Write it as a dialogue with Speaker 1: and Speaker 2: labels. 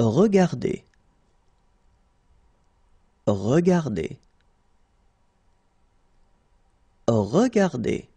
Speaker 1: Regardez. Regardez. Regardez.